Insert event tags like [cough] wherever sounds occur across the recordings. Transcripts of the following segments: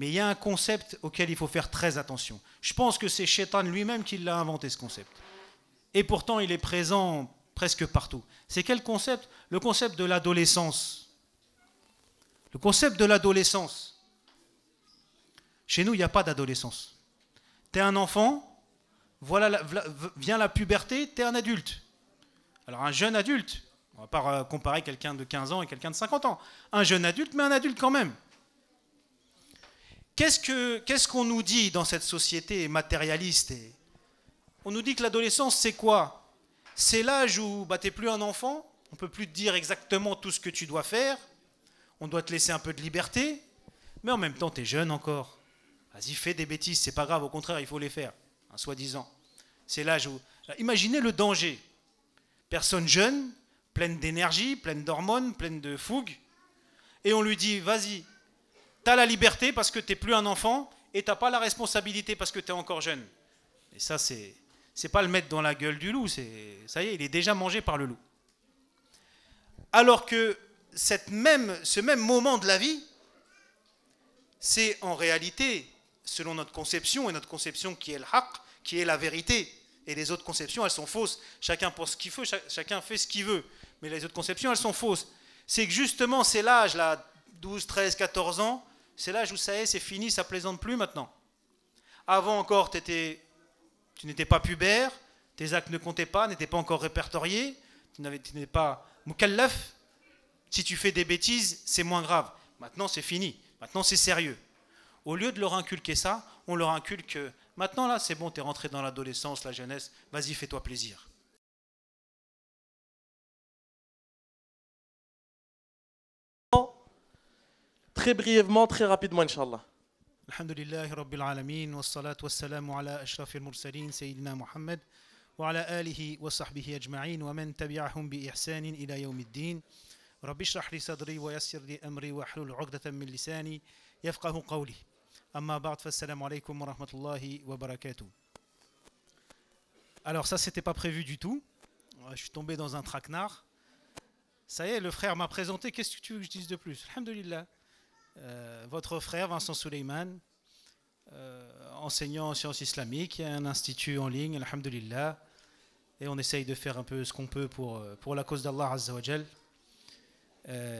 Mais il y a un concept auquel il faut faire très attention. Je pense que c'est Shaitan lui-même qui l'a inventé, ce concept. Et pourtant, il est présent presque partout. C'est quel concept Le concept de l'adolescence. Le concept de l'adolescence. Chez nous, il n'y a pas d'adolescence. Tu es un enfant, voilà vient la puberté, tu es un adulte. Alors un jeune adulte, on va pas euh, comparer quelqu'un de 15 ans et quelqu'un de 50 ans. Un jeune adulte, mais un adulte quand même. Qu'est-ce qu'on nous dit dans cette société matérialiste On nous dit que l'adolescence, c'est quoi C'est l'âge où bah, tu n'es plus un enfant, on peut plus te dire exactement tout ce que tu dois faire, on doit te laisser un peu de liberté, mais en même temps, tu es jeune encore. Vas-y, fais des bêtises, c'est pas grave, au contraire, il faut les faire, hein, soi-disant. C'est l'âge où. Bah, imaginez le danger. Personne jeune, pleine d'énergie, pleine d'hormones, pleine de fougue, et on lui dit, vas-y, tu as la liberté parce que tu n'es plus un enfant et tu pas la responsabilité parce que tu es encore jeune. Et ça, c'est c'est pas le mettre dans la gueule du loup, c'est ça y est, il est déjà mangé par le loup. Alors que cette même, ce même moment de la vie, c'est en réalité, selon notre conception, et notre conception qui est le haq, qui est la vérité, et les autres conceptions, elles sont fausses. Chacun pense ce qu'il veut, chacun fait ce qu'il veut, mais les autres conceptions, elles sont fausses. C'est que justement, c'est l'âge, là, 12, 13, 14 ans, c'est là où ça est, c'est fini, ça plaisante plus maintenant. Avant encore, tu n'étais pas pubère, tes actes ne comptaient pas, n'étaient pas encore répertoriés, tu n'étais pas mukallaf. Si tu fais des bêtises, c'est moins grave. Maintenant, c'est fini. Maintenant, c'est sérieux. Au lieu de leur inculquer ça, on leur inculque euh, maintenant, là, c'est bon, tu es rentré dans l'adolescence, la jeunesse, vas-y, fais-toi plaisir. très brièvement, très rapidement, Inch'Allah. الحمد لله رب العالمين والصلاة والسلام على أشرف المرسلين سيدنا محمد وعلى آله وصحبه أجمعين ومن تبعهم بإحسان إلى يوم الدين رب اشرح لي صدري ويسر لي أمري واحلل عقدة من لساني يفقه قولي أما بعد فالسلام عليكم ورحمة الله وبركاته Alors ça c'était pas prévu du tout Je suis tombé dans un traquenard Ça y est, le frère m'a présenté. Qu'est-ce que tu veux que je dise de plus Alhamdulillah. Euh, votre frère Vincent Souleyman, euh, enseignant en sciences islamiques, un institut en ligne, alhamdulillah, et on essaye de faire un peu ce qu'on peut pour, euh, pour la cause d'Allah Azzawajal.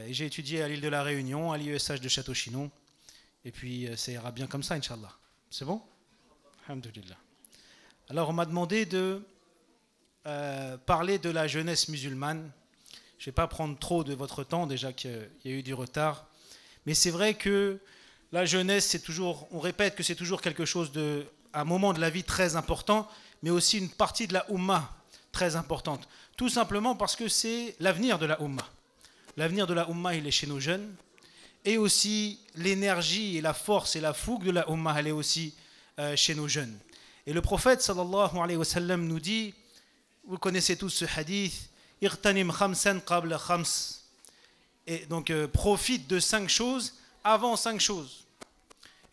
J'ai étudié à l'île de la Réunion, à l'IESH de Château-Chinon, et puis ça ira bien comme ça, Inch'Allah. C'est bon Alhamdulillah. Alors on m'a demandé de parler de la jeunesse musulmane. Je ne vais pas prendre trop de votre temps, déjà qu'il y a eu du retard. Mais c'est vrai que la jeunesse, c'est toujours, on répète que c'est toujours quelque chose de, un moment de la vie très important, mais aussi une partie de la Oumma très importante. Tout simplement parce que c'est l'avenir de la Oumma. L'avenir de la Oumma, il est chez nos jeunes. Et aussi, l'énergie et la force et la fougue de la Oumma, elle est aussi euh, chez nos jeunes. Et le prophète sallallahu alayhi wa sallam nous dit, vous connaissez tous ce hadith, « Irtanim khamsan qabla khams » Et donc euh, profite de cinq choses avant cinq choses.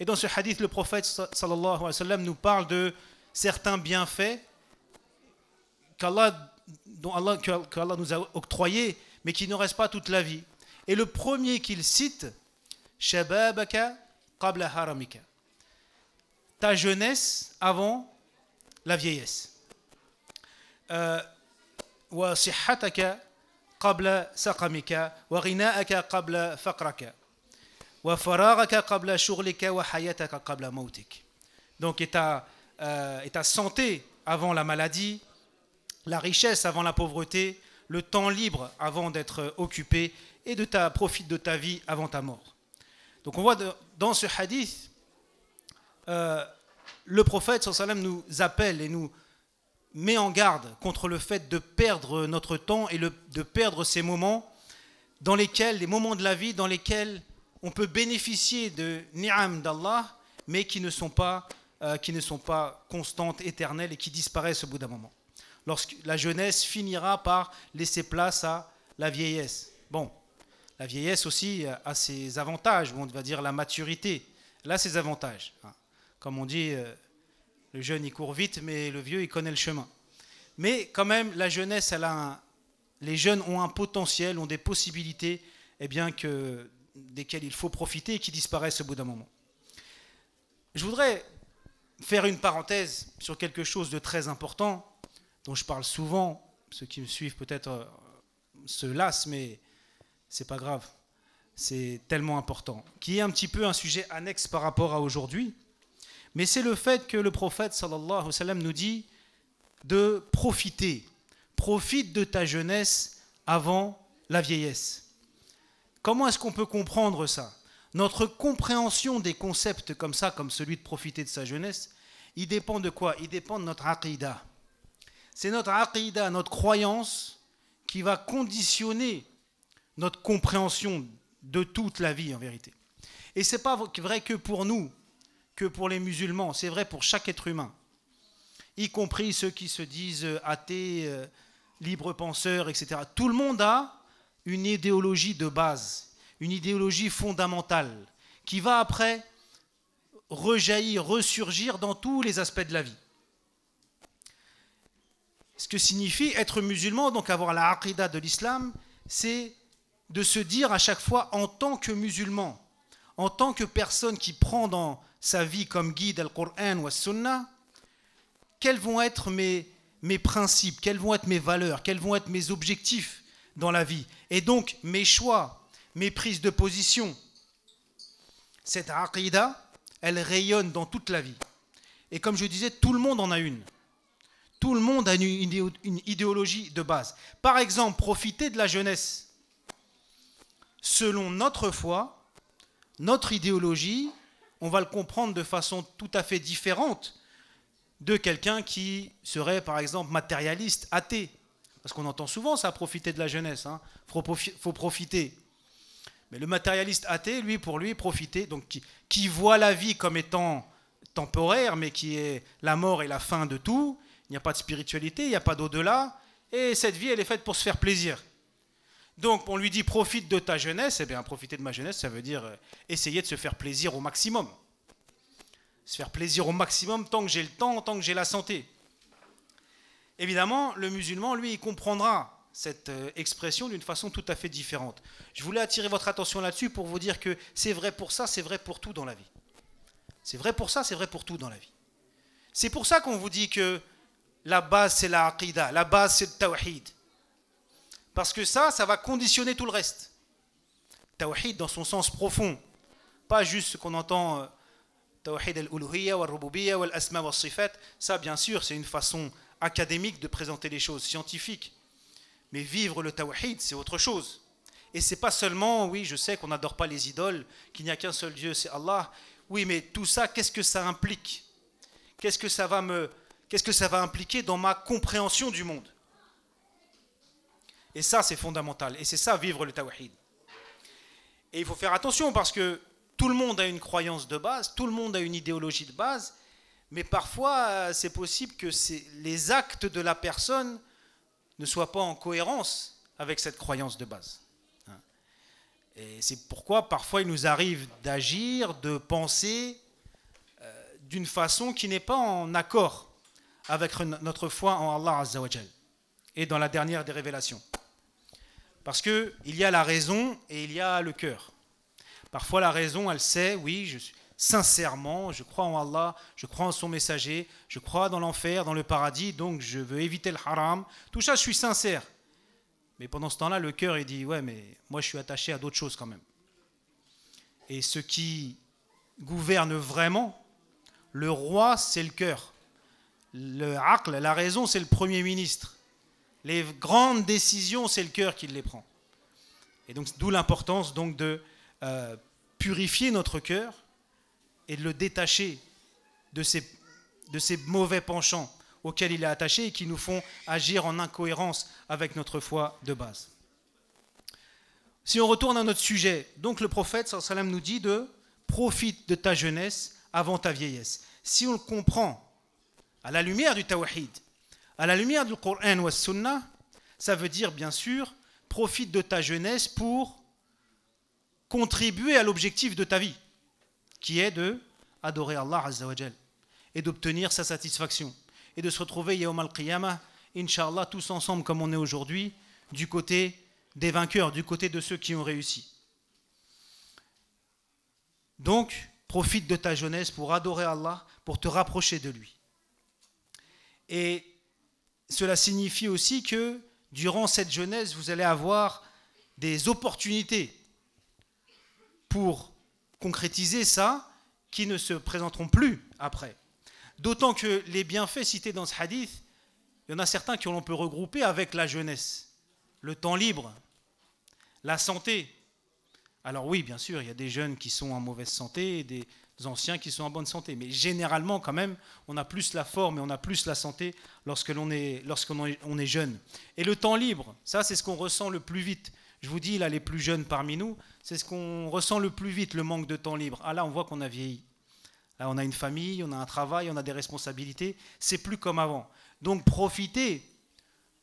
Et dans ce hadith, le prophète sallallahu alayhi wa sallam nous parle de certains bienfaits qu'Allah dont nous a octroyés, mais qui ne restent pas toute la vie. Et le premier qu'il cite, Shababaka Ta jeunesse avant la vieillesse. Euh, قبل سقمك قبل فقرك وفراغك قبل شغلك وحياتك قبل موتك donc euh, et ta, santé avant la maladie la richesse avant la pauvreté le temps libre avant d'être occupé et de ta profite de ta vie avant ta mort donc on voit dans ce hadith euh, le prophète sallam nous appelle et nous met en garde contre le fait de perdre notre temps et de perdre ces moments dans lesquels, les moments de la vie dans lesquels on peut bénéficier de ni'am d'Allah, mais qui ne, sont pas, euh, qui ne sont pas constantes, éternelles et qui disparaissent au bout d'un moment. Lorsque la jeunesse finira par laisser place à la vieillesse. Bon, la vieillesse aussi a ses avantages, on va dire la maturité. a ses avantages. Hein. Comme on dit, euh, le jeune, il court vite, mais le vieux, il connaît le chemin. Mais quand même, la jeunesse, elle les jeunes ont un potentiel, ont des possibilités eh bien, desquelles il faut profiter et qui disparaissent au bout d'un moment. Je voudrais faire une parenthèse sur quelque chose de très important, dont je parle souvent. Ceux qui me suivent peut-être euh, se lassent, mais c'est pas grave. C'est tellement important. Qui est un petit peu un sujet annexe par rapport à aujourd'hui, mais c'est le fait que le prophète sallallahu alayhi wa sallam nous dit de profiter. Profite de ta jeunesse avant la vieillesse. Comment est-ce qu'on peut comprendre ça Notre compréhension des concepts comme ça, comme celui de profiter de sa jeunesse, il dépend de quoi Il dépend de notre aqidah. C'est notre aqidah, notre croyance, qui va conditionner notre compréhension de toute la vie en vérité. Et c'est pas vrai que pour nous, que pour les musulmans, c'est vrai pour chaque être humain, y compris ceux qui se disent euh, athées, euh, libres penseurs, etc. Tout le monde a une idéologie de base, une idéologie fondamentale, qui va après rejaillir, ressurgir dans tous les aspects de la vie. Ce que signifie être musulman, donc avoir la harida de l'islam, c'est de se dire à chaque fois en tant que musulman, en tant que personne qui prend dans, sa vie comme guide al-Qur'an ou al-Sunnah, quels vont être mes, mes principes, quels vont être mes valeurs, quels vont être mes objectifs dans la vie, et donc mes choix, mes prises de position. Cette aqidah, elle rayonne dans toute la vie. Et comme je disais, tout le monde en a une. Tout le monde a une, une idéologie de base. Par exemple, profiter de la jeunesse. Selon notre foi, notre idéologie, on va le comprendre de façon tout à fait différente de quelqu'un qui serait par exemple matérialiste, athée. Parce qu'on entend souvent ça, profiter de la jeunesse, il hein. faut, profiter. Mais le matérialiste athée, lui, pour lui, profiter, donc qui, voit la vie comme étant temporaire, mais qui est la mort et la fin de tout, il n'y a pas de spiritualité, il n'y a pas d'au-delà, et cette vie, elle est faite pour se faire plaisir. Donc on lui dit profite de ta jeunesse. Eh bien, profiter de ma jeunesse, ça veut dire euh, essayer de se faire plaisir au maximum. Se faire plaisir au maximum tant que j'ai le temps, tant que j'ai la santé. Évidemment, le musulman, lui, il comprendra cette euh, expression d'une façon tout à fait différente. Je voulais attirer votre attention là-dessus pour vous dire que c'est vrai pour ça, c'est vrai pour tout dans la vie. C'est vrai pour ça, c'est vrai pour tout dans la vie. C'est pour ça qu'on vous dit que la base, c'est la aqidah, la base, c'est le tawhid. Parce que ça, ça va conditionner tout le reste. Tawhid dans son sens profond. Pas juste ce qu'on entend euh, Tawhid al-uluhiyya, al rububiyya al asma al sifat Ça, bien sûr, c'est une façon académique de présenter les choses, scientifiques. Mais vivre le tawhid, c'est autre chose. Et c'est pas seulement, oui, je sais qu'on n'adore pas les idoles, qu'il n'y a qu'un seul Dieu, c'est Allah. Oui, mais tout ça, qu'est-ce que ça implique Qu'est-ce que ça va me, qu'est-ce que ça va impliquer dans ma compréhension du monde et ça, c'est fondamental. Et c'est ça, vivre le tawhid. Et il faut faire attention parce que tout le monde a une croyance de base, tout le monde a une idéologie de base, mais parfois, euh, c'est possible que les actes de la personne ne soient pas en cohérence avec cette croyance de base. Hein. Et c'est pourquoi parfois il nous arrive d'agir, de penser euh, d'une façon qui n'est pas en accord avec notre foi en Allah Azzawajal et dans la dernière des révélations. Parce qu'il y a la raison et il y a le cœur. Parfois la raison, elle sait, oui, je suis, sincèrement, je crois en Allah, je crois en son messager, je crois dans l'enfer, dans le paradis, donc je veux éviter le haram. Tout ça, je suis sincère. Mais pendant ce temps-là, le cœur, il dit, ouais, mais moi, je suis attaché à d'autres choses quand même. Et ce qui gouverne vraiment, le roi, c'est le cœur. Le aql, la raison, c'est le premier ministre. Les grandes décisions, c'est le cœur qui les prend. Et donc, d'où l'importance donc de euh, purifier notre cœur et de le détacher de ces, mauvais penchants auxquels il est attaché et qui nous font agir en incohérence avec notre foi de base. Si on retourne à notre sujet, donc le prophète sallam nous dit de profite de ta jeunesse avant ta vieillesse. Si on le comprend à la lumière du tawhid, à la lumière du Coran ou Sunna, ça veut dire bien sûr, profite de ta jeunesse pour contribuer à l'objectif de ta vie, qui est de adorer Allah et d'obtenir sa satisfaction et de se retrouver Yawm al-Qiyamah, tous ensemble comme on est aujourd'hui, du côté des vainqueurs, du côté de ceux qui ont réussi. Donc, profite de ta jeunesse pour adorer Allah, pour te rapprocher de lui. Et cela signifie aussi que durant cette jeunesse, vous allez avoir des opportunités pour concrétiser ça qui ne se présenteront plus après. D'autant que les bienfaits cités dans ce hadith, il y en a certains que l'on peut regrouper avec la jeunesse, le temps libre, la santé. Alors oui, bien sûr, il y a des jeunes qui sont en mauvaise santé, des, anciens qui sont en bonne santé. Mais généralement, quand même, on a plus la forme et on a plus la santé lorsque l'on est, est jeune. Et le temps libre, ça, c'est ce qu'on ressent le plus vite. Je vous dis, là, les plus jeunes parmi nous, c'est ce qu'on ressent le plus vite, le manque de temps libre. Ah là, on voit qu'on a vieilli. Là, on a une famille, on a un travail, on a des responsabilités. C'est plus comme avant. Donc, profitez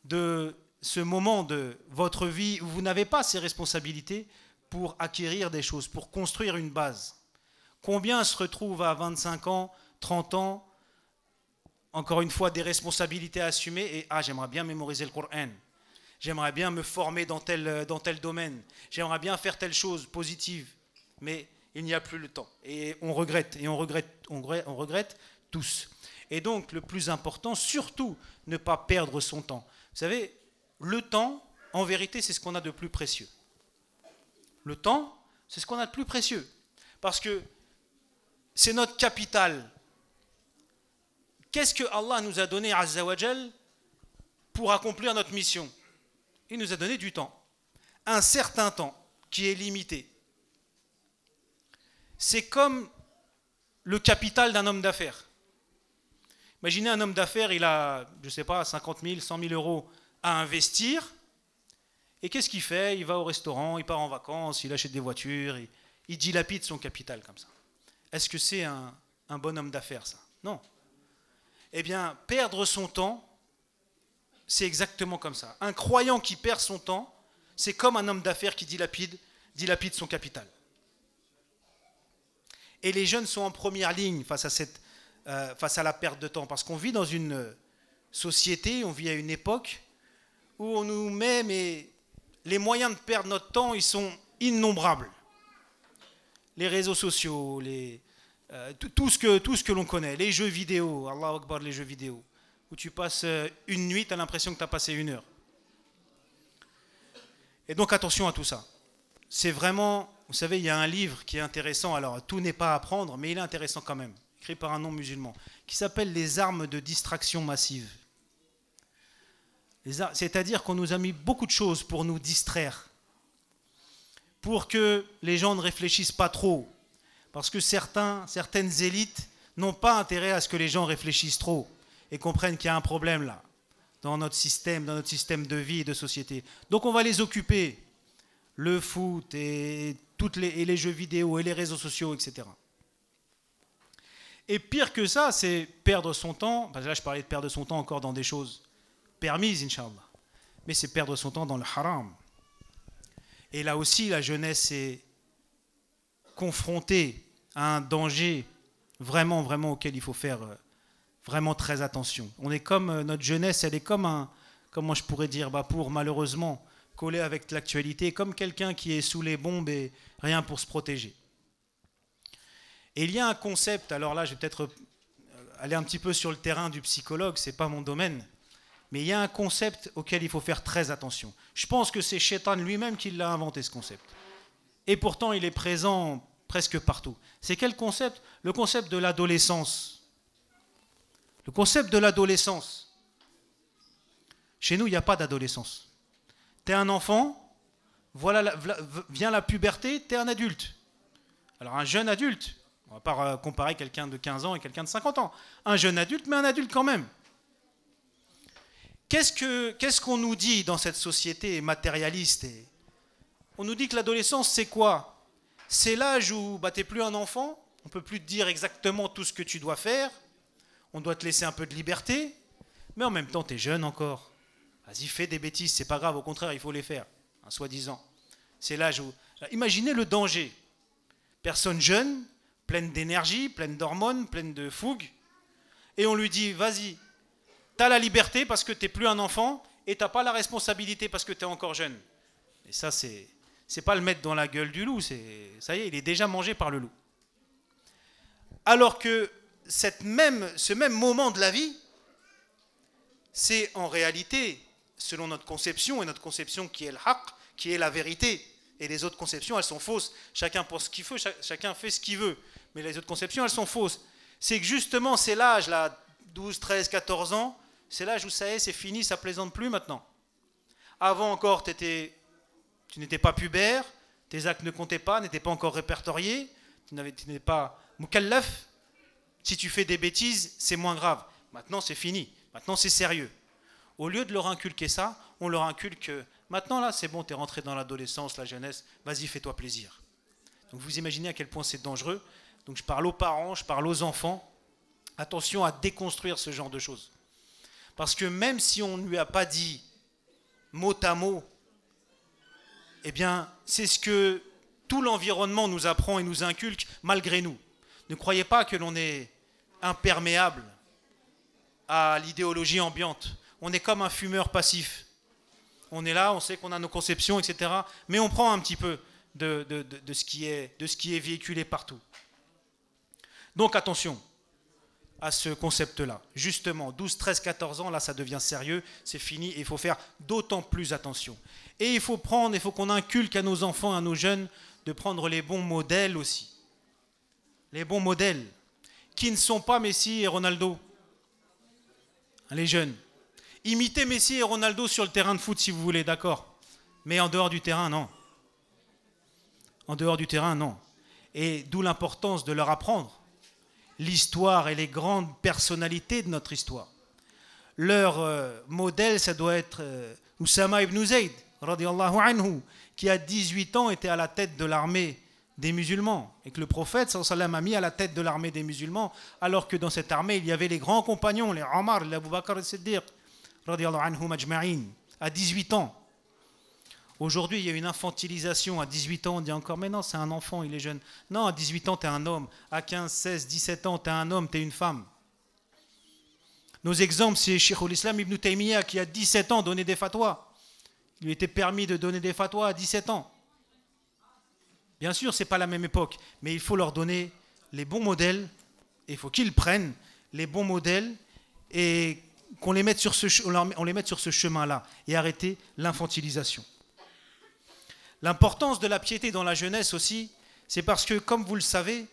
de ce moment de votre vie où vous n'avez pas ces responsabilités pour acquérir des choses, pour construire une base. Combien se retrouvent à 25 ans, 30 ans, encore une fois, des responsabilités à assumer et ah, j'aimerais bien mémoriser le Coran. J'aimerais bien me former dans tel, euh, dans tel domaine. J'aimerais bien faire telle chose positive. Mais il n'y a plus le temps. Et on regrette, et on regrette, on regrette, on regrette tous. Et donc, le plus important, surtout, ne pas perdre son temps. Vous savez, le temps, en vérité, c'est ce qu'on a de plus précieux. Le temps, c'est ce qu'on a de plus précieux. Parce que c'est notre capital. Qu'est-ce que Allah nous a donné, Azzawajal, pour accomplir notre mission Il nous a donné du temps, un certain temps qui est limité. C'est comme le capital d'un homme d'affaires. Imaginez un homme d'affaires, il a, je ne sais pas, 50 000, 100 000 euros à investir. Et qu'est-ce qu'il fait Il va au restaurant, il part en vacances, il achète des voitures, il, il dilapide son capital comme ça. Est-ce que c'est un, bon homme d'affaires, ça Non. Eh bien, perdre son temps, c'est exactement comme ça. Un croyant qui perd son temps, c'est comme un homme d'affaires qui dilapide, dilapide son capital. Et les jeunes sont en première ligne face à, cette, euh, face à la perte de temps, parce qu'on vit dans une société, on vit à une époque où on nous met, mais les moyens de perdre notre temps, ils sont innombrables les réseaux sociaux, euh, tout ce que, tout ce que l'on connaît, les jeux vidéo, Allah Akbar, les jeux vidéo, où tu passes euh, une nuit, tu as l'impression que tu as passé une heure. Et donc attention à tout ça. C'est vraiment, vous savez, il y a un livre qui est intéressant, alors tout n'est pas à apprendre, mais il est intéressant quand même, écrit par un non-musulman, qui s'appelle Les armes de distraction massive. C'est-à-dire qu'on nous a mis beaucoup de choses pour nous distraire pour que les gens ne réfléchissent pas trop. Parce que certains, certaines élites n'ont pas intérêt à ce que les gens réfléchissent trop et comprennent qu'il y a un problème là, dans notre système, dans notre système de vie et de société. Donc on va les occuper, le foot et, toutes les, jeux vidéo et les réseaux sociaux, etc. Et pire que ça, c'est perdre son temps. Parce que là, je parlais de perdre son temps encore dans des choses permises, inshallah. Mais c'est perdre son temps dans le haram. Et là aussi, la jeunesse est confrontée à un danger vraiment, vraiment auquel il faut faire euh, vraiment très attention. On est comme euh, notre jeunesse, elle est comme un, comment je pourrais dire, bah, pour malheureusement coller avec l'actualité, comme quelqu'un qui est sous les bombes et rien pour se protéger. Et il y a un concept, alors là je vais peut-être euh, aller un petit peu sur le terrain du psychologue, c'est pas mon domaine, mais il y a un concept auquel il faut faire très attention. Je pense que c'est Shaitan lui-même qui l'a inventé, ce concept. Et pourtant, il est présent presque partout. C'est quel concept Le concept de l'adolescence. Le concept de l'adolescence. Chez nous, il n'y a pas d'adolescence. Tu es un enfant, voilà vient la puberté, tu es un adulte. Alors un jeune adulte, on va pas euh, comparer quelqu'un de 15 ans et quelqu'un de 50 ans. Un jeune adulte, mais un adulte quand même. Qu'est-ce qu'on nous dit dans cette société matérialiste On nous dit que l'adolescence, c'est quoi C'est l'âge où bah, tu n'es plus un enfant, on ne peut plus te dire exactement tout ce que tu dois faire, on doit te laisser un peu de liberté, mais en même temps, tu es jeune encore. Vas-y, fais des bêtises, c'est pas grave, au contraire, il faut les faire, hein, soi-disant. C'est l'âge où. Imaginez le danger. Personne jeune, pleine d'énergie, pleine d'hormones, pleine de fougue, et on lui dit, vas-y, tu la liberté parce que tu n'es plus un enfant et t'as pas la responsabilité parce que tu es encore jeune. Et ça, c'est c'est pas le mettre dans la gueule du loup, c'est ça y est, il est déjà mangé par le loup. Alors que cette même, ce même moment de la vie, c'est en réalité, selon notre conception, et notre conception qui est le haq, qui est la vérité, et les autres conceptions, elles sont fausses. Chacun pense ce qu'il veut, chacun fait ce qu'il veut, mais les autres conceptions, elles sont fausses. C'est que justement, c'est l'âge, là, 12, 13, 14 ans, c'est là où ça est, c'est fini, ça plaisante plus maintenant. Avant encore, tu n'étais pas pubère, tes actes ne comptaient pas, n'étaient pas encore répertoriés, tu n'étais pas mukallaf. Si tu fais des bêtises, c'est moins grave. Maintenant, c'est fini. Maintenant, c'est sérieux. Au lieu de leur inculquer ça, on leur inculque maintenant, là, c'est bon, tu es rentré dans l'adolescence, la jeunesse, vas-y, fais-toi plaisir. Donc, vous imaginez à quel point c'est dangereux. Donc, je parle aux parents, je parle aux enfants. Attention à déconstruire ce genre de choses. Parce que même si on ne lui a pas dit mot à mot, eh bien, c'est ce que tout l'environnement nous apprend et nous inculque malgré nous. Ne croyez pas que l'on est imperméable à l'idéologie ambiante. On est comme un fumeur passif. On est là, on sait qu'on a nos conceptions, etc. Mais on prend un petit peu de, de ce qui est véhiculé partout. Donc attention, à ce concept-là. Justement, 12, 13, 14 ans, là, ça devient sérieux, c'est fini, et il faut faire d'autant plus attention. Et il faut prendre, il faut qu'on inculque à nos enfants, à nos jeunes, de prendre les bons modèles aussi. Les bons modèles, qui ne sont pas Messi et Ronaldo. Hein, les jeunes. Imitez Messi et Ronaldo sur le terrain de foot si vous voulez, d'accord. Mais en dehors du terrain, non. En dehors du terrain, non. Et d'où l'importance de leur apprendre l'histoire et les grandes personnalités de notre histoire. Leur euh, modèle, ça doit être euh, ibn Zayd, anhu, qui à 18 ans était à la tête de l'armée des musulmans et que le prophète sallam a mis à la tête de l'armée des musulmans alors que dans cette armée il y avait les grands compagnons les Omar, les Abu Bakr et Siddiq anhu, à 18 ans Aujourd'hui, il y a une infantilisation. À 18 ans, on dit encore, mais non, c'est un enfant, il est jeune. Non, à 18 ans, tu es un homme. À 15, 16, 17 ans, tu un homme, tu es une femme. Nos exemples, c'est Sheikh islam Ibn Taymiyyah qui, à 17 ans, donnait des fatwas. Il lui était permis de donner des fatwas à 17 ans. Bien sûr, ce n'est pas la même époque, mais il faut leur donner les bons modèles. il faut qu'ils prennent les bons modèles et qu'on les mette sur ce, on les mette sur ce chemin-là et arrêter l'infantilisation. L'importance de la piété dans la jeunesse aussi, c'est parce que, comme vous le savez,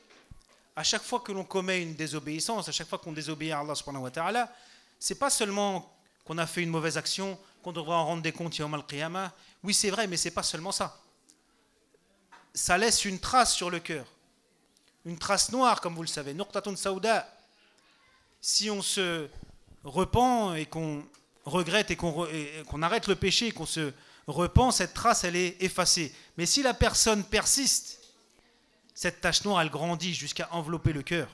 à chaque fois que l'on commet une désobéissance, à chaque fois qu'on désobéit à Allah subhanahu wa ta'ala, c'est pas seulement qu'on a fait une mauvaise action, qu'on devra en rendre des comptes yawm al Oui, c'est vrai, mais c'est pas seulement ça. Ça laisse une trace sur le cœur. Une trace noire, comme vous le savez. Nuqtatun saouda. Si on se repent et qu'on regrette et qu'on arrête le péché, et qu'on se repent, cette trace, elle est effacée. Mais si la personne persiste, cette tache noire, elle grandit jusqu'à envelopper le cœur.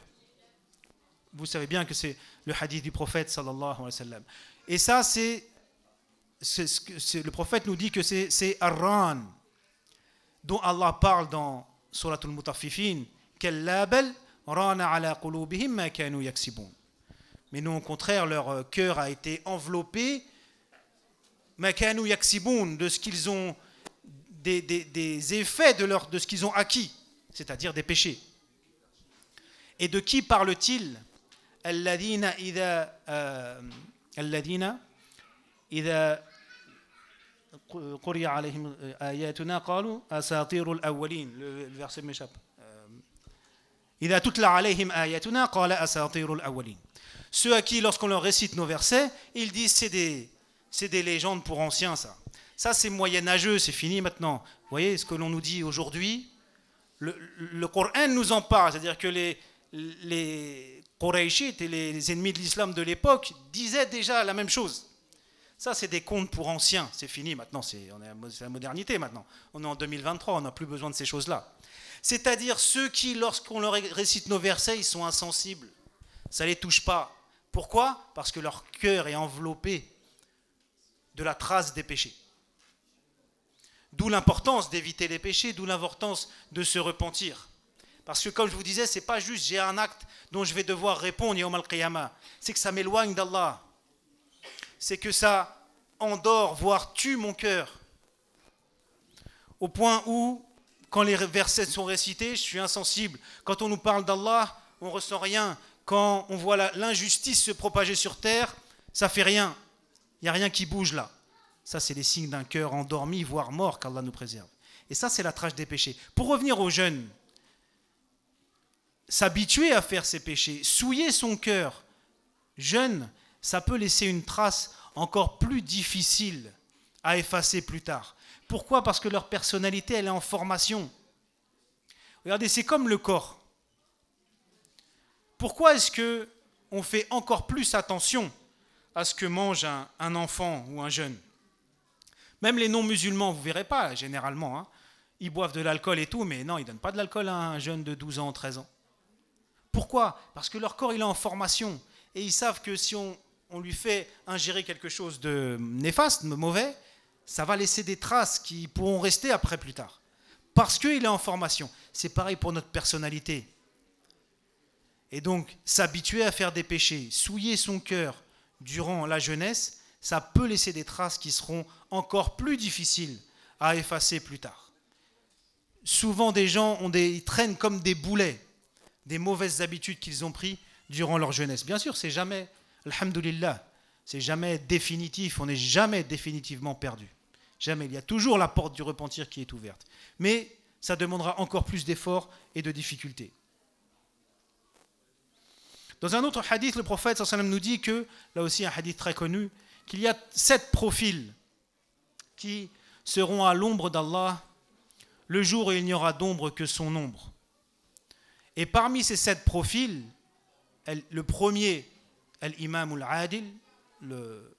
Vous savez bien que c'est le hadith du prophète, sallallahu alayhi wa sallam. Et ça, c'est... Le prophète nous dit que c'est Arran, dont Allah parle dans Surat al-Mutaffifin, « label rana ala qulubihim ma kanu yaksibun » Mais nous, au contraire, leur euh, cœur a été enveloppé de ce qu'ils ont, des, des, des, effets de, leur, de ce qu'ils ont acquis, c'est-à-dire des péchés. Et de qui parle-t-il euh, le verset m'échappe euh, ceux à qui lorsqu'on leur récite nos versets ils disent c'est des c'est des légendes pour anciens, ça. Ça, c'est moyenâgeux, c'est fini maintenant. Vous voyez ce que l'on nous dit aujourd'hui Le, Coran nous en parle, c'est-à-dire que les, les Quraïchites et les, ennemis de l'islam de l'époque disaient déjà la même chose. Ça, c'est des contes pour anciens, c'est fini maintenant, c'est la modernité maintenant. On est en 2023, on n'a plus besoin de ces choses-là. C'est-à-dire ceux qui, lorsqu'on leur récite nos versets, ils sont insensibles. Ça ne les touche pas. Pourquoi Parce que leur cœur est enveloppé de la trace des péchés. D'où l'importance d'éviter les péchés, d'où l'importance de se repentir. Parce que comme je vous disais, c'est pas juste j'ai un acte dont je vais devoir répondre Yom al C'est que ça m'éloigne d'Allah. C'est que ça endort, voire tue mon cœur. Au point où, quand les versets sont récités, je suis insensible. Quand on nous parle d'Allah, on ressent rien. Quand on voit l'injustice se propager sur terre, ça fait rien. Il n'y a rien qui bouge là. Ça, c'est les signes d'un cœur endormi, voire mort, qu'Allah nous préserve. Et ça, c'est la trace des péchés. Pour revenir aux jeunes, s'habituer à faire ses péchés, souiller son cœur jeune, ça peut laisser une trace encore plus difficile à effacer plus tard. Pourquoi Parce que leur personnalité, elle est en formation. Regardez, c'est comme le corps. Pourquoi est-ce que on fait encore plus attention à ce que mange un, enfant ou un jeune. Même les non-musulmans, vous ne verrez pas généralement. Hein. ils boivent de l'alcool et tout, mais non, ils ne donnent pas de l'alcool à un jeune de 12 ans, 13 ans. Pourquoi Parce que leur corps, il est en formation. Et ils savent que si on, on lui fait ingérer quelque chose de néfaste, de mauvais, ça va laisser des traces qui pourront rester après plus tard. Parce qu'il est en formation. C'est pareil pour notre personnalité. Et donc, s'habituer à faire des péchés, souiller son cœur, durant la jeunesse, ça peut laisser des traces qui seront encore plus difficiles à effacer plus tard. Souvent, des gens ont des, traînent comme des boulets des mauvaises habitudes qu'ils ont prises durant leur jeunesse. Bien sûr, c'est jamais, alhamdulillah, c'est jamais définitif, on n'est jamais définitivement perdu. Jamais. Il y a toujours la porte du repentir qui est ouverte. Mais ça demandera encore plus d'efforts et de difficultés. Dans un autre hadith, le prophète sallam, nous dit que, là aussi un hadith très connu, qu'il y a sept profils qui seront à l'ombre d'Allah le jour où il n'y aura d'ombre que son ombre. Et parmi ces sept profils, le premier, l'imam al-adil, le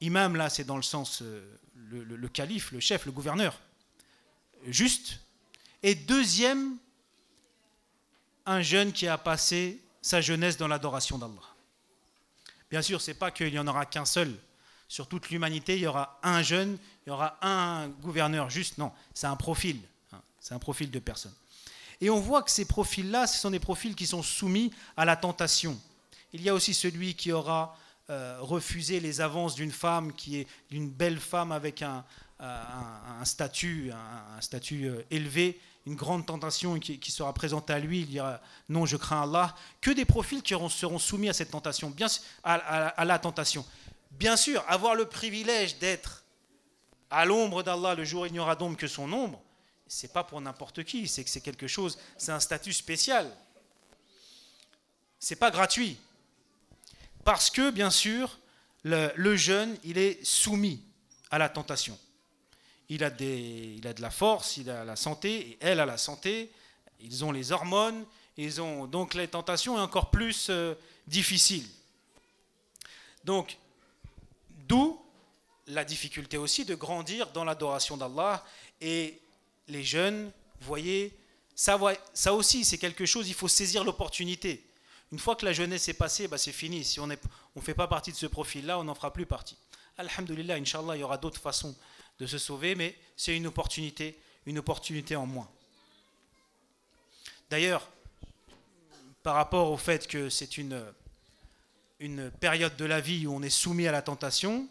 imam là c'est dans le sens euh, le, calife, le chef, le gouverneur, juste. Et deuxième, un jeune qui a passé sa jeunesse dans l'adoration d'Allah. Bien sûr, ce n'est pas qu'il n'y en aura qu'un seul. Sur toute l'humanité, il y aura un jeune, il y aura un gouverneur juste. Non, c'est un profil. Hein. c'est un profil de personne. Et on voit que ces profils-là, ce sont des profils qui sont soumis à la tentation. Il y a aussi celui qui aura euh, refusé les avances d'une femme qui est une belle femme avec un, euh, statut, un, statut euh, élevé, une grande tentation qui, sera présentée à lui, il dira non, je crains Allah, que des profils qui seront soumis à cette tentation, bien, à, la tentation. Bien sûr, avoir le privilège d'être à l'ombre d'Allah, le jour il n'y aura d'ombre que son ombre, c'est pas pour n'importe qui, c'est que c'est quelque chose, c'est un statut spécial. C'est pas gratuit. Parce que, bien sûr, le, le jeune, il est soumis à la tentation il a, de la force, il a la santé, et elle a la santé, ils ont les hormones, ils ont donc les tentations est encore plus euh, difficile. Donc, d'où la difficulté aussi de grandir dans l'adoration d'Allah. Et les jeunes, voyez, ça, aussi, c'est quelque chose, il faut saisir l'opportunité. Une fois que la jeunesse est passée, bah, c'est fini. Si on ne fait pas partie de ce profil-là, on n'en fera plus partie. Alhamdulillah, Inch'Allah, il y aura d'autres façons de se sauver, mais c'est une opportunité, une opportunité en moins. D'ailleurs, par rapport au fait que c'est une, une période de la vie où on est soumis à la tentation,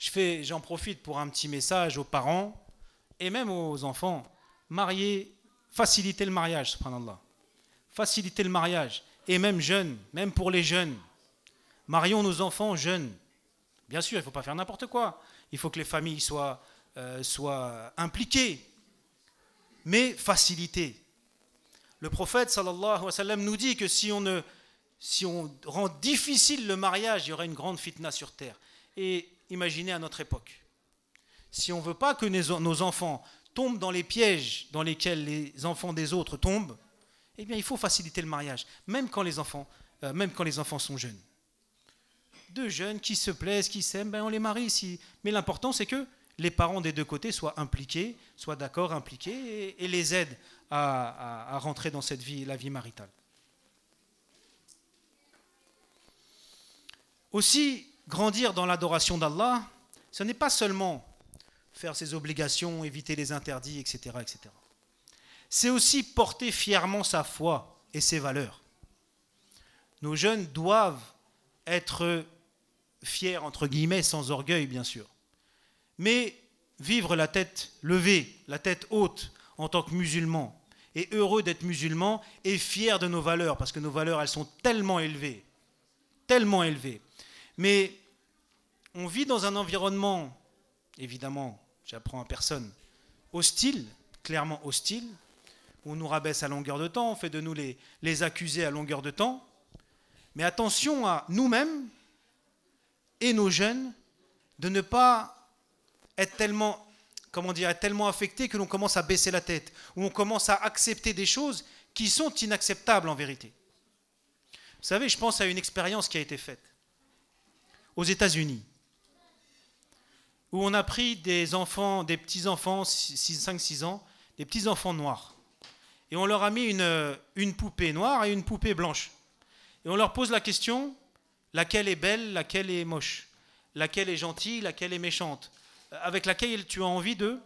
j'en profite pour un petit message aux parents et même aux enfants. Marier, faciliter le mariage, subhanallah. Faciliter le mariage. Et même jeunes, même pour les jeunes. Marions nos enfants jeunes. Bien sûr, il ne faut pas faire n'importe quoi il faut que les familles soient, euh, impliquées, mais facilitées. Le prophète alayhi nous dit que si on, rend difficile le mariage, il y aura une grande fitna sur terre. Et imaginez à notre époque. Si on ne veut pas que nos enfants tombent dans les pièges dans lesquels les enfants des autres tombent, eh bien il faut faciliter le mariage, même quand les enfants euh, sont jeunes deux jeunes qui se plaisent, qui s'aiment, ben on les marie ici. Mais l'important, c'est que les parents des deux côtés soient impliqués, soient d'accord, impliqués, et, les aident à, rentrer dans cette vie, la vie maritale. Aussi, grandir dans l'adoration d'Allah, ce n'est pas seulement faire ses obligations, éviter les interdits, etc. etc. C'est aussi porter fièrement sa foi et ses valeurs. Nos jeunes doivent être fier, entre guillemets, sans orgueil, bien sûr. Mais vivre la tête levée, la tête haute en tant que musulman, et heureux d'être musulman, et fier de nos valeurs, parce que nos valeurs, elles sont tellement élevées, tellement élevées. Mais on vit dans un environnement, évidemment, j'apprends à personne, hostile, clairement hostile, où on nous rabaisse à longueur de temps, on fait de nous les, les accusés à longueur de temps. Mais attention à nous-mêmes, et nos jeunes de ne pas être tellement, comment tellement affectés que l'on commence à baisser la tête, ou on commence à accepter des choses qui sont inacceptables en vérité. Vous savez, je pense à une expérience qui a été faite aux États-Unis, où on a pris des enfants, des petits-enfants, 5-6 ans, des petits-enfants noirs, et on leur a mis une, une poupée noire et une poupée blanche. Et on leur pose la question, Laquelle est belle, laquelle est moche, laquelle est gentille, laquelle est méchante, euh, avec laquelle tu as envie de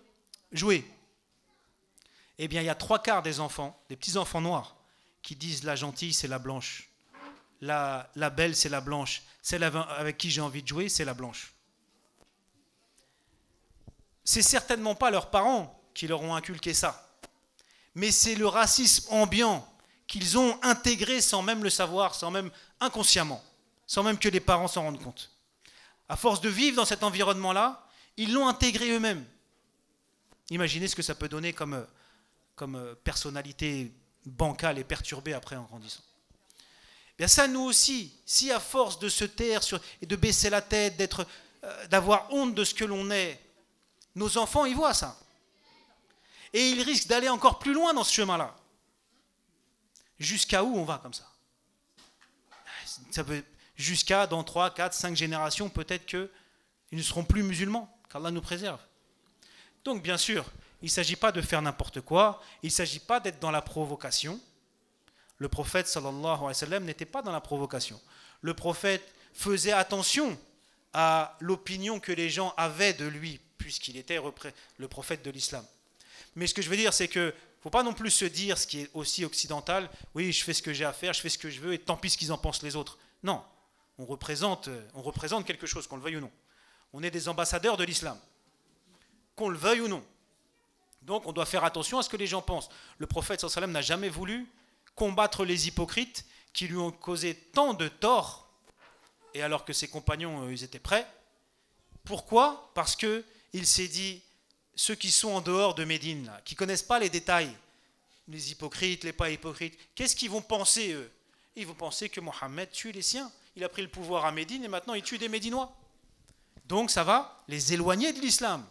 jouer. Eh bien, il y a trois quarts des enfants, des petits enfants noirs, qui disent la gentille, c'est la blanche. La, belle, c'est la blanche. Celle avec qui j'ai envie de jouer, c'est la blanche. C'est certainement pas leurs parents qui leur ont inculqué ça, mais c'est le racisme ambiant qu'ils ont intégré sans même le savoir, sans même inconsciemment sans même que les parents s'en rendent compte. À force de vivre dans cet environnement-là, ils l'ont intégré eux-mêmes. Imaginez ce que ça peut donner comme, euh, euh, personnalité bancale et perturbée après en grandissant. Eh bien ça, nous aussi, si à force de se taire et de baisser la tête, d'être, euh, d'avoir honte de ce que l'on est, nos enfants, ils voient ça. Et ils risquent d'aller encore plus loin dans ce chemin-là. Jusqu'à où on va comme ça, ça peut, jusqu'à dans 3, 4, 5 générations, peut-être qu'ils ne seront plus musulmans, qu'Allah nous préserve. Donc bien sûr, il ne s'agit pas de faire n'importe quoi, il ne s'agit pas d'être dans la provocation. Le prophète sallallahu alayhi wa sallam n'était pas dans la provocation. Le prophète faisait attention à l'opinion que les gens avaient de lui, puisqu'il était le prophète de l'islam. Mais ce que je veux dire, c'est que faut pas non plus se dire, ce qui est aussi occidental, oui, je fais ce que j'ai à faire, je fais ce que je veux, et tant pis ce qu'ils en pensent les autres. Non, on représente, euh, on représente quelque chose, qu'on le veuille ou non. On est des ambassadeurs de l'islam, qu'on le veuille ou non. Donc on doit faire attention à ce que les gens pensent. Le prophète sallam n'a jamais voulu combattre les hypocrites qui lui ont causé tant de torts, et alors que ses compagnons, euh, ils étaient prêts. Pourquoi Parce que il s'est dit, ceux qui sont en dehors de Médine, qui qui connaissent pas les détails, les hypocrites, les pas hypocrites, qu'est-ce qu'ils vont penser, eux Ils vont penser que Mohammed tue les siens il a pris le pouvoir à Médine et maintenant il tue des Médinois. Donc ça va les éloigner de l'islam.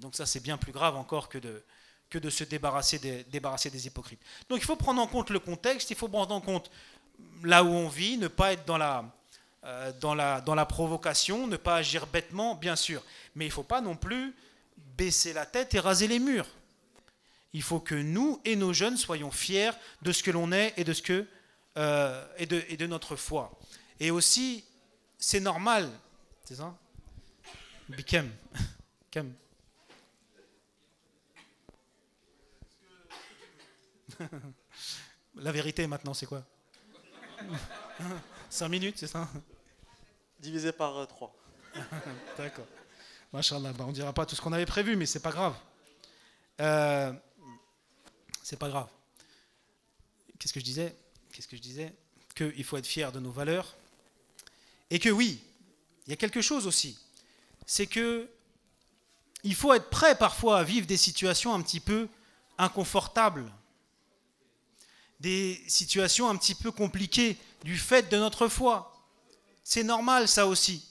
Donc ça c'est bien plus grave encore que de, que de se débarrasser des, débarrasser des hypocrites. Donc il faut prendre en compte le contexte, il faut prendre en compte là où on vit, ne pas être dans la, euh, dans la, dans la provocation, ne pas agir bêtement, bien sûr. Mais il ne faut pas non plus baisser la tête et raser les murs. Il faut que nous et nos jeunes soyons fiers de ce que l'on est et de, ce que, euh, et et de notre foi. Et aussi, c'est normal. C'est ça Bikem. [laughs] [laughs] La vérité maintenant, c'est quoi [laughs] Cinq minutes, c'est ça Divisé par 3. Euh, D'accord. Machallah, bah on dira pas tout ce qu'on avait prévu, mais c'est pas grave. Euh, c'est pas grave. Qu'est-ce que je disais Qu'est-ce que je disais Qu'il faut être fier de nos valeurs, et que oui, il y a quelque chose aussi, c'est que il faut être prêt parfois à vivre des situations un petit peu inconfortables, des situations un petit peu compliquées du fait de notre foi. C'est normal ça aussi.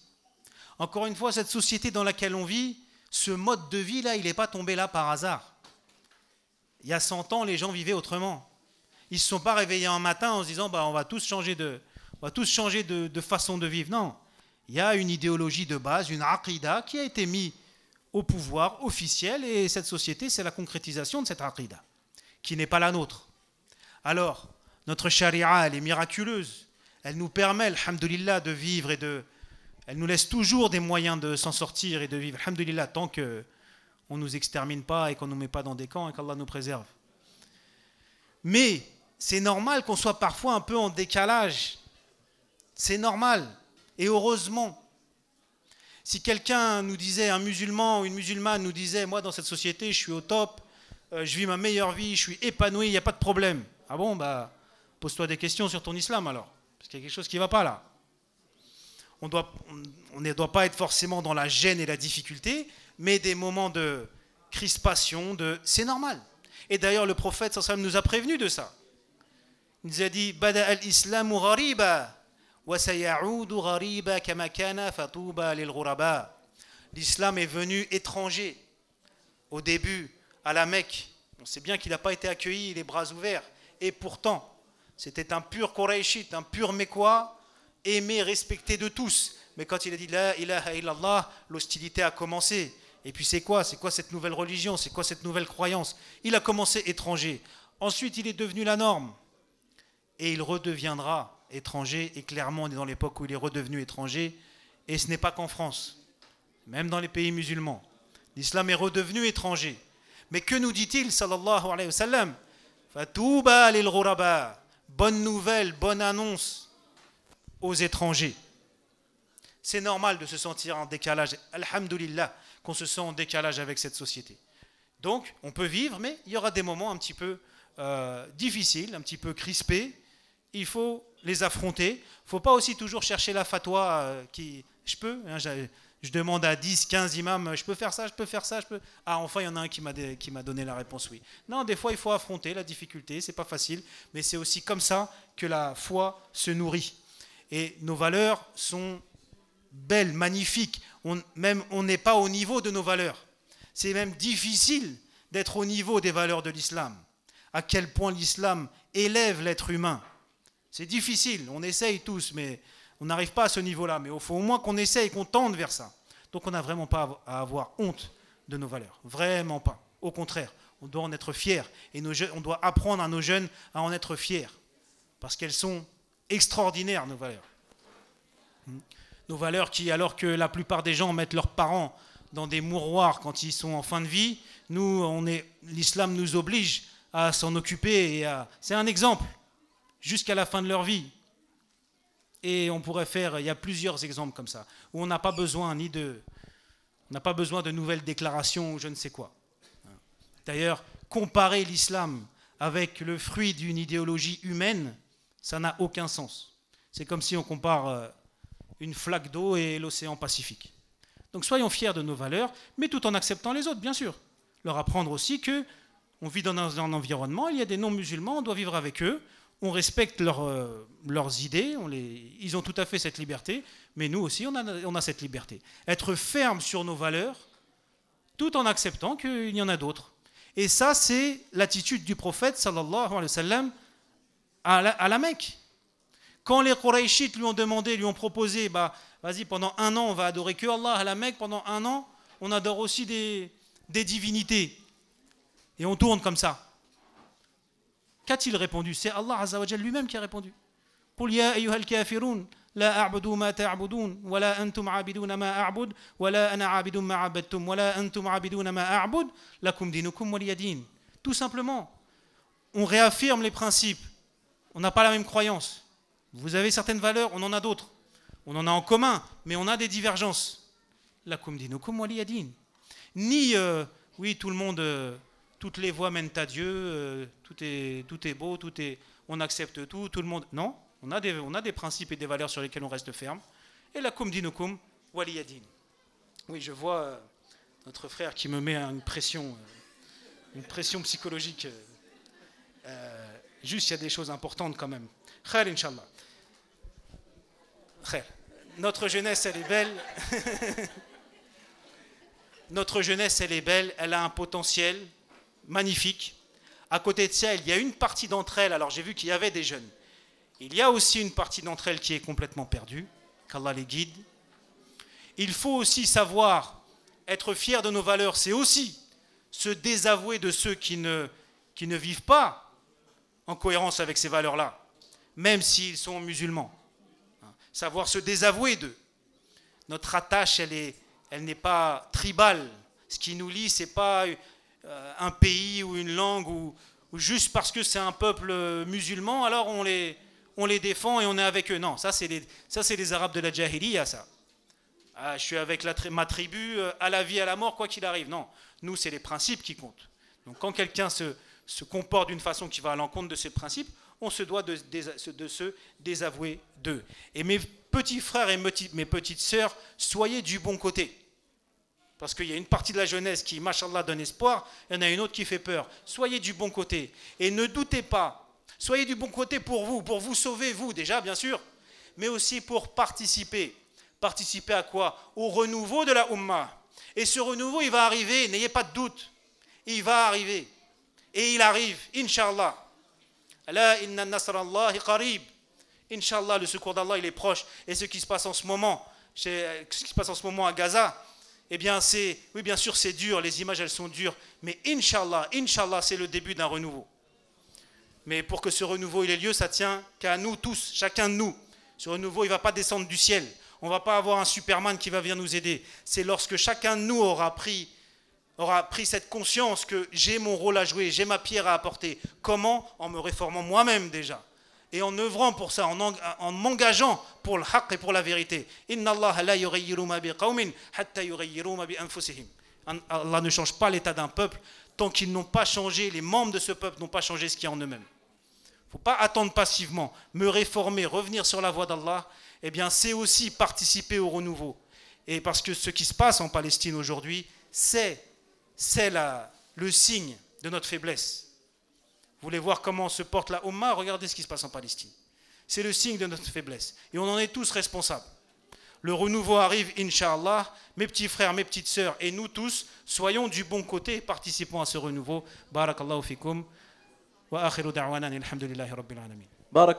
Encore une fois, cette société dans laquelle on vit, ce mode de vie là, il n'est pas tombé là par hasard. Il y a 100 ans, les gens vivaient autrement. Ils ne se sont pas réveillés un matin en se disant bah, on va tous changer de, on va tous changer de, façon de vivre. Non, il y a une idéologie de base, une aqida qui a été mise au pouvoir officiel et cette société, c'est la concrétisation de cette aqida, qui n'est pas la nôtre. Alors, notre charia, elle est miraculeuse. Elle nous permet, alhamdulillah, de vivre et de... Elle nous laisse toujours des moyens de s'en sortir et de vivre, alhamdulillah, tant que on ne nous extermine pas et qu'on ne nous met pas dans des camps et qu'Allah nous préserve. Mais c'est normal qu'on soit parfois un peu en décalage c'est normal. Et heureusement. Si quelqu'un nous disait, un musulman ou une musulmane nous disait, moi dans cette société, je suis au top, euh, je vis ma meilleure vie, je suis épanoui, il n'y a pas de problème. Ah bon, bah, pose-toi des questions sur ton islam alors. Parce qu'il y a quelque chose qui ne va pas là. On ne doit pas être forcément dans la gêne et la difficulté, mais des moments de crispation, de c'est normal. Et d'ailleurs, le prophète nous a prévenu de ça. Il nous a dit Bada al-Islam ghariba L'islam est venu étranger au début à la Mecque. On sait bien qu'il n'a pas été accueilli les bras ouverts. Et pourtant, c'était un pur Qurayshite, un pur mekwa, aimé, respecté de tous. Mais quand il a dit La ilaha l'hostilité a commencé. Et puis c'est quoi C'est quoi cette nouvelle religion C'est quoi cette nouvelle croyance Il a commencé étranger. Ensuite, il est devenu la norme. Et il redeviendra étranger, et clairement on est dans l'époque où il est redevenu étranger, et ce n'est pas qu'en France, même dans les pays musulmans. L'islam est redevenu étranger. Mais que nous dit-il, sallallahu alayhi wa sallam Fatouba lil Bonne nouvelle, bonne annonce aux étrangers. C'est normal de se sentir en décalage. Alhamdulillah, qu'on se sent en décalage avec cette société. Donc, on peut vivre, mais il y aura des moments un petit peu euh, difficiles, un petit peu crispés, il faut les affronter. Il ne faut pas aussi toujours chercher la fatwa euh, qui... Je peux, hein, je demande à 10, 15 imams, je peux faire ça, je peux faire ça, je peux... Ah, enfin, il y en a un qui m'a donné la réponse, oui. Non, des fois, il faut affronter la difficulté, c'est pas facile, mais c'est aussi comme ça que la foi se nourrit. Et nos valeurs sont belles, magnifiques. On, même, on n'est pas au niveau de nos valeurs. C'est même difficile d'être au niveau des valeurs de l'islam. À quel point l'islam élève l'être humain c'est difficile, on essaye tous, mais on n'arrive pas à ce niveau-là. Mais au moins qu'on essaye, qu'on tente vers ça. Donc on n'a vraiment pas à avoir honte de nos valeurs. Vraiment pas. Au contraire, on doit en être fier. Et on doit apprendre à nos jeunes à en être fiers. Parce qu'elles sont extraordinaires, nos valeurs. Hmm. Nos valeurs qui, alors que la plupart des gens mettent leurs parents dans des mouroirs quand ils sont en fin de vie, nous, on est, l'islam nous oblige à s'en occuper. et à... C'est un exemple jusqu'à la fin de leur vie. Et on pourrait faire, il y a plusieurs exemples comme ça, où on n'a pas besoin ni de, n'a pas besoin de nouvelles déclarations ou je ne sais quoi. D'ailleurs, comparer l'islam avec le fruit d'une idéologie humaine, ça n'a aucun sens. C'est comme si on compare euh, une flaque d'eau et l'océan Pacifique. Donc soyons fiers de nos valeurs, mais tout en acceptant les autres, bien sûr. Leur apprendre aussi que on vit dans un environnement, il y a des non-musulmans, on doit vivre avec eux, on respecte euh, leurs idées, ils ont tout à fait cette liberté, mais nous aussi, on a, on a cette liberté. Être ferme sur nos valeurs, tout en acceptant qu'il y en a d'autres. Et ça, c'est l'attitude du prophète, sallallahu alayhi wa à la, Mecque. Quand les Qurayshites lui ont demandé, lui ont proposé, bah, vas-y, pendant un an, on va adorer que Allah à la Mecque, pendant un an, on adore aussi des, des divinités. Et on tourne comme ça. Qu'a-t-il répondu C'est Allah Azzawajal lui-même qui a répondu. قل يا أيها الكافرون لا أعبد ما تعبدون ولا أنتم عابدون ما أعبد ولا أنا عابد ما عبدتم ولا أنتم عابدون ما أعبد لكم دينكم ولي دين Tout simplement, on réaffirme les principes. On n'a pas la même croyance. Vous avez certaines valeurs, on en a d'autres. On en a en commun, mais on a des divergences. Lakum dinukum waliya din. Ni, euh, oui, tout le monde... Euh, toutes les voies mènent à Dieu, euh, tout, est, beau, tout est, on accepte tout, tout le monde. Non, on a, des, principes et des valeurs sur lesquelles on reste ferme. Et la kum dinukum, waliyadin. Oui, je vois euh, notre frère qui me met une pression, euh, une pression psychologique. juste, il y a des choses importantes quand même. Khair, Inch'Allah. Khair. Notre jeunesse, elle est belle. [laughs] Notre jeunesse, elle est belle, elle a un potentiel, magnifique. À côté de ça, il y a une partie d'entre elles, alors j'ai vu qu'il y avait des jeunes. Il y a aussi une partie d'entre elles qui est complètement perdue, qu'Allah les guide. Il faut aussi savoir être fier de nos valeurs, c'est aussi se désavouer de ceux qui ne, qui ne vivent pas en cohérence avec ces valeurs-là, même s'ils sont musulmans. Savoir se désavouer d'eux. Notre attache, elle n'est elle pas tribale. Ce qui nous lie, c'est pas euh, un pays ou une langue ou, juste parce que c'est un peuple euh, musulman, alors on les, on les défend et on est avec eux. Non, ça c'est les, ça, c'est les Arabes de la Jahiliya, ça. Ah, je suis avec ma tribu euh, à la vie, à la mort, quoi qu'il arrive. Non, nous c'est les principes qui comptent. Donc quand quelqu'un se, comporte d'une façon qui va à l'encontre de ces principes, on se doit de, de, de se désavouer d'eux. Et mes petits frères et mes petites sœurs, soyez du bon côté. Parce qu'il y a une partie de la jeunesse qui, machallah, donne espoir, il y en a une autre qui fait peur. Soyez du bon côté et ne doutez pas. Soyez du bon côté pour vous, pour vous sauver, vous déjà, bien sûr, mais aussi pour participer. Participer à quoi Au renouveau de la Ummah. Et ce renouveau, il va arriver, n'ayez pas de doute. Il va arriver. Et il arrive, inshallah. Allah, inna Allahi qarib. Inch'Allah, le secours d'Allah, il est proche. Et ce qui se passe en ce moment, ce qui se passe en ce moment à Gaza, eh bien, c'est, oui, bien sûr, c'est dur, les images, elles sont dures, mais Inch'Allah, Inch'Allah, c'est le début d'un renouveau. Mais pour que ce renouveau il ait lieu, ça tient qu'à nous tous, chacun de nous. Ce renouveau, il ne va pas descendre du ciel. On ne va pas avoir un Superman qui va venir nous aider. C'est lorsque chacun de nous aura pris, aura pris cette conscience que j'ai mon rôle à jouer, j'ai ma pierre à apporter. Comment En me réformant moi-même déjà et en œuvrant pour ça, en, m'engageant pour le haqq et pour la vérité. Allah hatta Allah ne change pas l'état d'un peuple tant qu'ils n'ont pas changé, les membres de ce peuple n'ont pas changé ce qui est en eux-mêmes. Il ne faut pas attendre passivement, me réformer, revenir sur la voie d'Allah. Eh bien, c'est aussi participer au renouveau. Et parce que ce qui se passe en Palestine aujourd'hui, c'est, c'est le signe de notre faiblesse. Vous voulez voir comment se porte la Ummah Regardez ce qui se passe en Palestine. C'est le signe de notre faiblesse. Et on en est tous responsables. Le renouveau arrive, Inch'Allah. Mes petits frères, mes petites sœurs et nous tous, soyons du bon côté participant participons à ce renouveau. Barakallahu fikum. Wa akhiru da'wanan. Alhamdulillahi rabbil alamin.